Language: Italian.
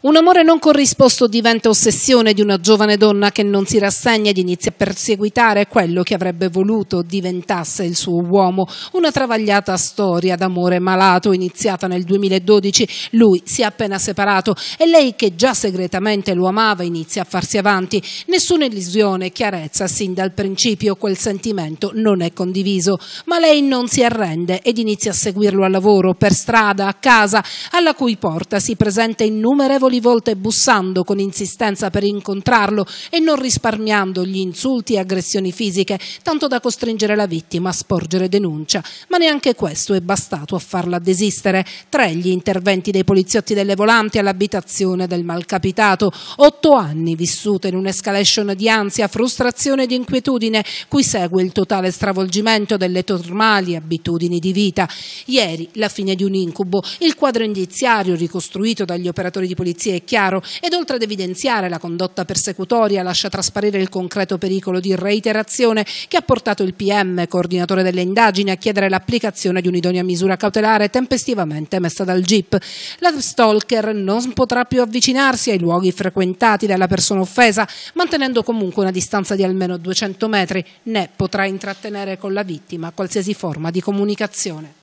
Un amore non corrisposto diventa ossessione di una giovane donna che non si rassegna ed inizia a perseguitare quello che avrebbe voluto diventasse il suo uomo. Una travagliata storia d'amore malato iniziata nel 2012. Lui si è appena separato e lei che già segretamente lo amava inizia a farsi avanti. Nessuna illusione, chiarezza, sin dal principio quel sentimento non è condiviso. Ma lei non si arrende ed inizia a seguirlo al lavoro, per strada, a casa, alla cui porta si presenta innumerevoli innumerevoli volte bussando con insistenza per incontrarlo e non risparmiando gli insulti e aggressioni fisiche, tanto da costringere la vittima a sporgere denuncia. Ma neanche questo è bastato a farla desistere. Tre gli interventi dei poliziotti delle volanti all'abitazione del malcapitato. Otto anni vissute in un'escalation di ansia, frustrazione ed inquietudine, cui segue il totale stravolgimento delle normali abitudini di vita. Ieri, la fine di un incubo, il quadro indiziario ricostruito dagli operatori di polizia polizia è chiaro ed oltre ad evidenziare la condotta persecutoria lascia trasparire il concreto pericolo di reiterazione che ha portato il PM, coordinatore delle indagini, a chiedere l'applicazione di un'idonea misura cautelare tempestivamente emessa dal GIP. La stalker non potrà più avvicinarsi ai luoghi frequentati dalla persona offesa, mantenendo comunque una distanza di almeno 200 metri, né potrà intrattenere con la vittima qualsiasi forma di comunicazione.